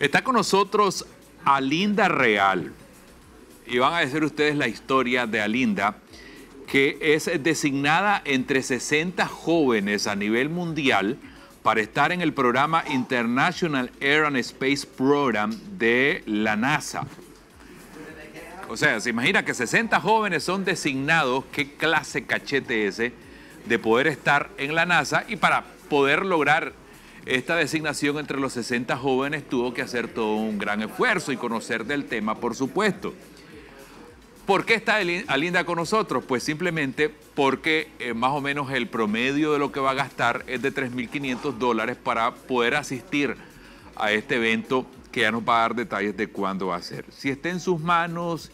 Está con nosotros Alinda Real. Y van a decir ustedes la historia de Alinda, que es designada entre 60 jóvenes a nivel mundial para estar en el programa International Air and Space Program de la NASA. O sea, se imagina que 60 jóvenes son designados, qué clase cachete ese, de poder estar en la NASA y para poder lograr esta designación entre los 60 jóvenes tuvo que hacer todo un gran esfuerzo y conocer del tema, por supuesto. ¿Por qué está Alinda con nosotros? Pues simplemente porque eh, más o menos el promedio de lo que va a gastar es de 3.500 dólares para poder asistir a este evento que ya nos va a dar detalles de cuándo va a ser. Si está en sus manos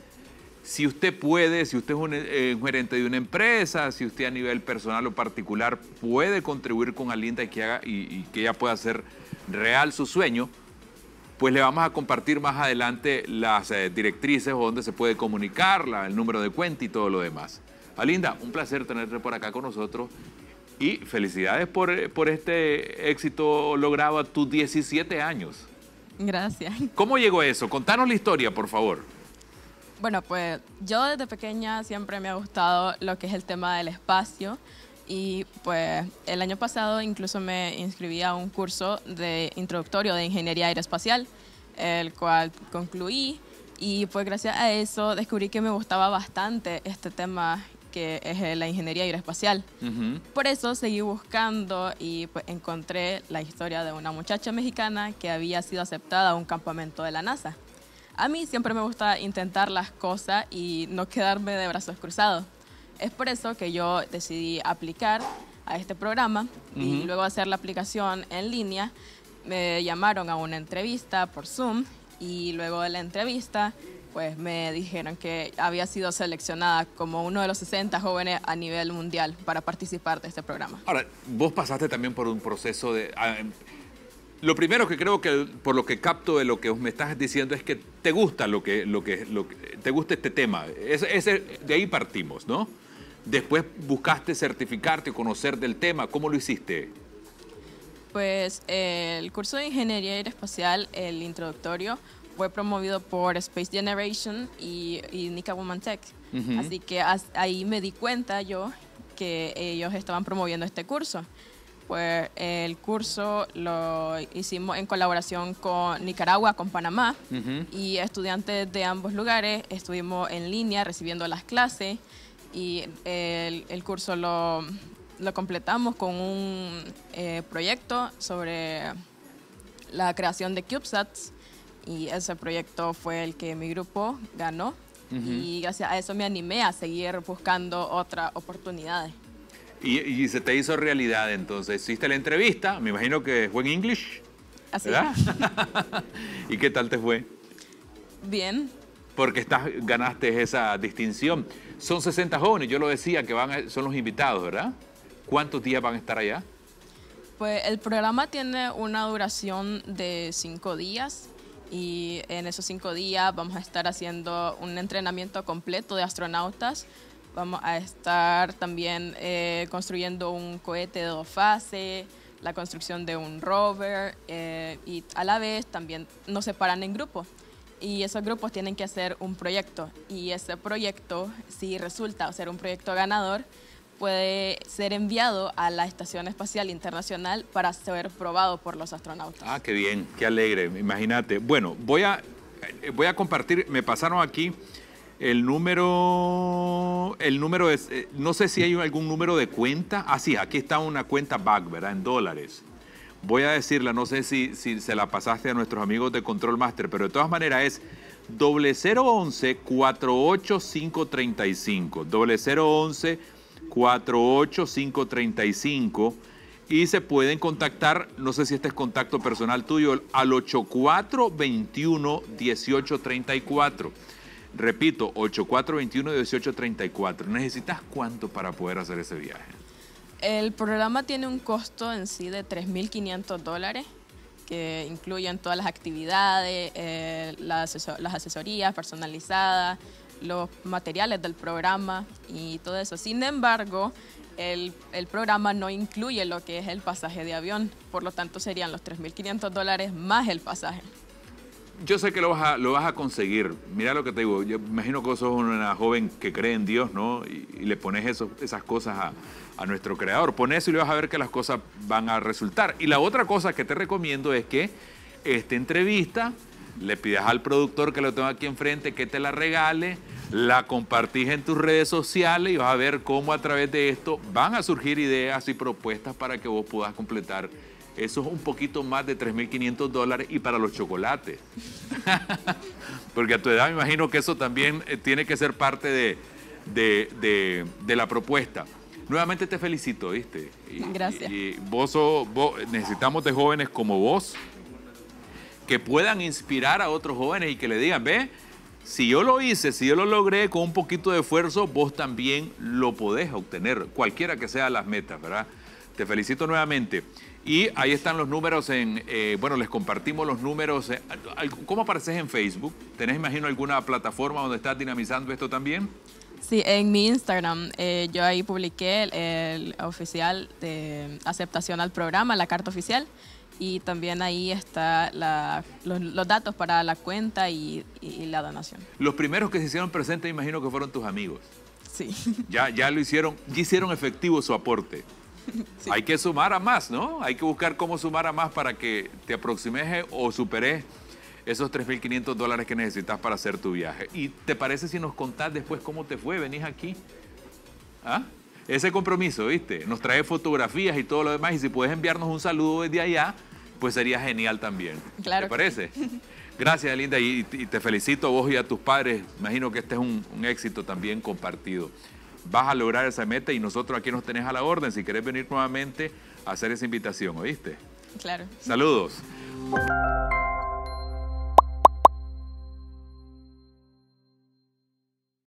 si usted puede, si usted es eh, un, gerente de una empresa, si usted a nivel personal o particular puede contribuir con Alinda y que, haga, y, que ella pueda hacer real su sueño, pues le vamos a compartir más adelante las eh, directrices o donde se puede comunicarla, el número de cuenta y todo lo demás. Alinda, un placer tenerte por acá con nosotros y felicidades por, eh, por este éxito logrado a tus 17 años. Gracias. ¿Cómo llegó eso? Contanos la historia, por favor. Bueno, pues yo desde pequeña siempre me ha gustado lo que es el tema del espacio y pues el año pasado incluso me inscribí a un curso de introductorio de ingeniería aeroespacial, el cual concluí y pues gracias a eso descubrí que me gustaba bastante este tema que es la ingeniería aeroespacial. Por eso seguí buscando y pues, encontré la historia de una muchacha mexicana que había sido aceptada a un campamento de la NASA. A mí siempre me gusta intentar las cosas y no quedarme de brazos cruzados. Es por eso que yo decidí aplicar a este programa y luego hacer la aplicación en línea. Me llamaron a una entrevista por Zoom y luego de la entrevista pues me dijeron que había sido seleccionada como uno de los 60 jóvenes a nivel mundial para participar de este programa. Ahora, vos pasaste también por un proceso de ah, em, lo primero que creo que por lo que capto de lo que me estás diciendo es que te gusta lo que, lo que, te gusta este tema. Es, de ahí partimos, ¿no? Después buscaste certificarte, conocer del tema. ¿Cómo lo hiciste? Pues el curso de Ingeniería Aeroespacial, el introductorio, fue promovido por Space Generation y, y Nica Woman Tech. Así que ahí me di cuenta yo que ellos estaban promoviendo este curso pues el curso lo hicimos en colaboración con Nicaragua, con Panamá, y estudiantes de ambos lugares estuvimos en línea recibiendo las clases y el, curso lo, completamos con un eh, proyecto sobre la creación de CubeSats y ese proyecto fue el que mi grupo ganó y gracias a eso me animé a seguir buscando otras oportunidades. Y, se te hizo realidad entonces. Hiciste la entrevista, me imagino que fue en English. Así ¿verdad? ¿Y qué tal te fue? Bien. Porque estás, ganaste esa distinción. Son 60 jóvenes, yo lo decía, que van son los invitados, ¿verdad? ¿Cuántos días van a estar allá? Pues el programa tiene una duración de cinco días y en esos cinco días vamos a estar haciendo un entrenamiento completo de astronautas Vamos a estar también eh, construyendo un cohete de dos fases, la construcción de un rover eh, y a la vez también nos separan en grupos y esos grupos tienen que hacer un proyecto y ese proyecto, si resulta ser un proyecto ganador, puede ser enviado a la Estación Espacial Internacional para ser probado por los astronautas. Ah, qué bien, qué alegre, imagínate. Bueno, voy a, eh, voy a compartir, me pasaron aquí el número, el número es, eh, no sé si hay algún número de cuenta. Ah, sí, aquí está una cuenta back, ¿verdad? En dólares. Voy a decirla, no sé si, si se la pasaste a nuestros amigos de Control Master, pero de todas maneras es 0011 48535. 0011 48535 y se pueden contactar, no sé si este es contacto personal tuyo, al 8421 1834. Repito, 8421-1834. ¿Necesitas cuánto para poder hacer ese viaje? El programa tiene un costo en sí de 3.500 dólares, que incluyen todas las actividades, eh, las, asesorías personalizadas, los materiales del programa y todo eso. Sin embargo, el, el, programa no incluye lo que es el pasaje de avión, por lo tanto serían los 3.500 dólares más el pasaje yo sé que lo vas a, lo vas a conseguir. Mira lo que te digo. Yo imagino que sos una joven que cree en Dios, ¿no? Y, le pones eso, esas cosas a, nuestro creador. Pon eso y le vas a ver que las cosas van a resultar. Y la otra cosa que te recomiendo es que esta entrevista le pidas al productor que lo tenga aquí enfrente que te la regale, la compartís en tus redes sociales y vas a ver cómo a través de esto van a surgir ideas y propuestas para que vos puedas completar eso es un poquito más de 3.500 dólares y para los chocolates. Porque a tu edad me imagino que eso también eh, tiene que ser parte de, la propuesta. Nuevamente te felicito, ¿viste? Gracias. Y vos, necesitamos de jóvenes como vos que puedan inspirar a otros jóvenes y que le digan, ve, si yo lo hice, si yo lo logré con un poquito de esfuerzo, vos también lo podés obtener, cualquiera que sea las metas, ¿verdad? Te felicito nuevamente. Y ahí están los números en, eh, bueno, les compartimos los números. Eh, ¿Cómo apareces en Facebook? ¿Tenés, imagino, alguna plataforma donde estás dinamizando esto también? Sí, en mi Instagram. Eh, yo ahí publiqué el, oficial de aceptación al programa, la carta oficial. Y también ahí están los, datos para la cuenta y, la donación. Los primeros que se hicieron presentes, imagino que fueron tus amigos. Sí. Ya, ya lo hicieron, ya hicieron efectivo su aporte. Hay que sumar a más, ¿no? Hay que buscar cómo sumar a más para que te aproximes eh, o superes esos 3.500 dólares que necesitas para hacer tu viaje. ¿Y te parece si nos contás después cómo te fue? ¿Venís aquí? ¿Ah? Ese compromiso, ¿viste? Nos trae fotografías y todo lo demás. Y si puedes enviarnos un saludo desde allá, pues sería genial también. Claro. ¿Te parece? Gracias, Linda, y, te felicito a vos y a tus padres. Imagino que este es un éxito también compartido vas a lograr esa meta y nosotros aquí nos tenés a la orden si querés venir nuevamente a hacer esa invitación, ¿oíste? Claro. Saludos.